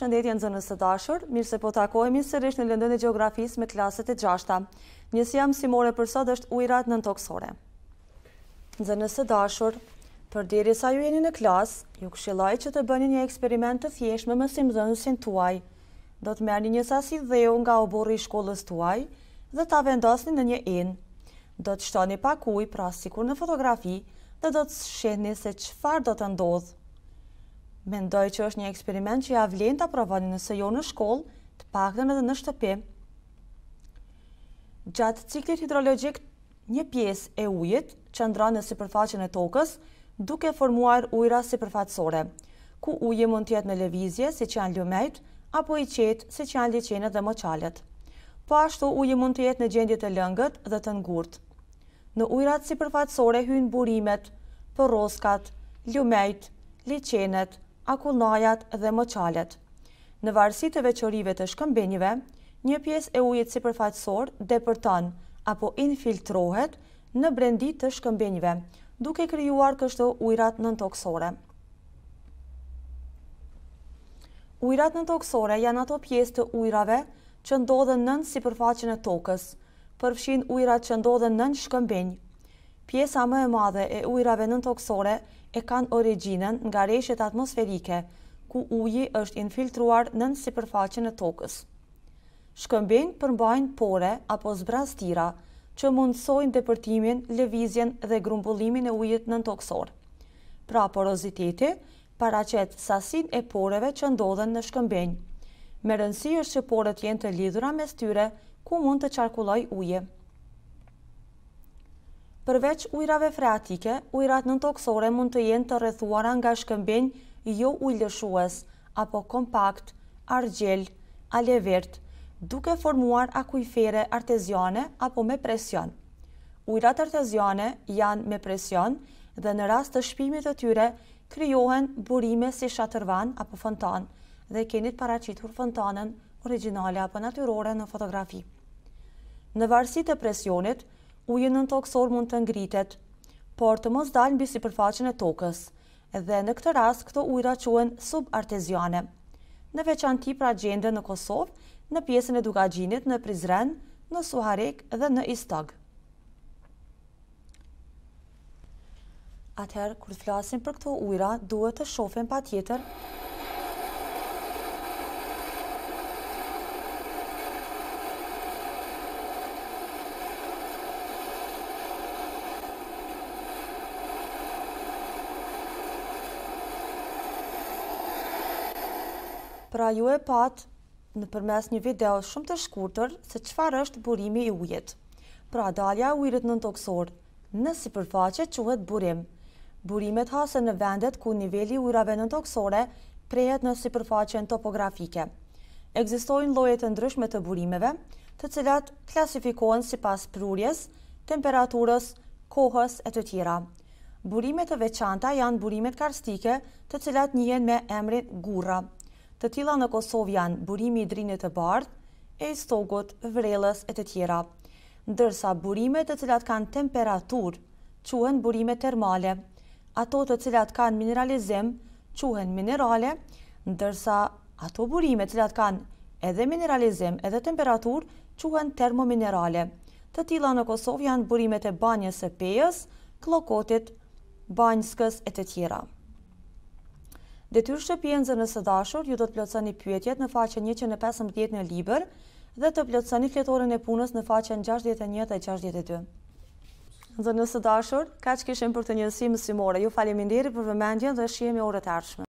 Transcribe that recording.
përshëndetje në zënës të dashur, mirë se po takojmë i sërish në lëndën e geografisë me klaset e gjashta. Njësë jam si more për sot është ujrat në në toksore. Në zënës të dashur, për diri sa ju jeni në klas, ju këshillaj që të bëni një eksperiment të thjesht me mësim zënësin tuaj. Do të merni një sasi dheu nga oborri shkollës tuaj dhe ta vendosni në një in. Do të shtoni pak uj, pra sikur në fotografi, dhe do të shetni se qëfar do të ndodhë. Mendoj që është një eksperiment që ja vlen të aprovani nëse jo në shkollë, të pakëtën edhe në shtëpi. Gjatë ciklit hidrologjik, një pjesë e ujit që ndranë në sipërfaqen e tokës, duke formuar ujra sipërfaqësore, ku uji mund tjetë në levizje, si që janë ljumejt, apo i qetë, si që janë licenet dhe moqalet. Po ashtu, uji mund të jetë në gjendje të lëngët dhe të ngurt. Në ujrat si përfatsore hynë burimet, përroskat, ljumejt, licenet, akullajat dhe moçalet. Në varsi të veçorive të shkëmbenjive, një pjesë e ujit sipërfaqësor depërton apo infiltrohet në brendit të shkëmbenjive, duke krijuar kështu ujrat nëntoksore. Ujrat nëntoksore janë ato pjesë të ujrave që ndodhen nën sipërfaqen e tokës, përfshin ujrat që ndodhen nën shkëmbenj, pjesa më e madhe e ujrave në toksore e kanë originën nga reshet atmosferike, ku uji është infiltruar në në sipërfaqen e tokës. Shkëmbin përmbajnë pore apo zbrastira që mundësojnë depërtimin, levizjen dhe grumbullimin e ujit në toksor. Pra poroziteti, paracet sasin e poreve që ndodhen në shkëmbin. Me rëndësi është që porët jenë të lidhura me styre ku mund të qarkulloj ujë. Përveç ujrave freatike, ujrat në toksore mund të jenë të rrethuara nga shkëmbin jo ujlëshues, apo kompakt, argjel, alevert, duke formuar akuifere arteziane apo me presion. Ujrat arteziane janë me presion dhe në rast të shpimit të tyre kryohen burime si shatërvan apo fontan dhe kenit paracitur fontanën originale apo natyrore në fotografi. Në varsit të presionit, ujën në toksor mund të ngritet, por të mos dalë mbi bisi përfaqen e tokës, edhe në këtë rast këto ujra quen subarteziane. Në veçan ti pra gjende në Kosovë, në pjesën e dugajgjinit në Prizren, në Suharek dhe në Istag. Atëherë, kërë të flasim për këto ujra, duhet të shofen pa tjetër pra ju e pat në përmes një video shumë të shkurtër se qëfar është burimi i ujet. Pra dalja e ujrit në toksor, në si përfaqe quhet burim. Burimet hase në vendet ku nivelli ujrave në toksore prejet në si përfaqen topografike. Egzistojnë lojet e ndryshme të burimeve, të cilat klasifikohen si pas prurjes, temperaturës, kohës e të tjera. Burimet të veçanta janë burimet karstike të cilat njën me emrin gurra të tila në Kosovë janë burimi i drinit të bardhë, e i stogot, vrelës e të tjera. Ndërsa burimet të cilat kanë temperatur, quhen burimet termale, ato të cilat kanë mineralizim, quhen minerale, ndërsa ato burimet të cilat kanë edhe mineralizim edhe temperatur, quhen termominerale. Të tila në Kosovë janë burimet e banjës e pejës, klokotit, banjëskës e të tjera. Detyrë shëpjenzë në së dashur, ju do të plotësoni pyetjet në faqen 115 në liber dhe të plotësoni fletorin e punës në faqen 61 dhe 62. Nëzë në së dashur, ka që kishim për të njësi mësimore. Ju falimin diri për vëmendjen dhe shqiemi të arshme.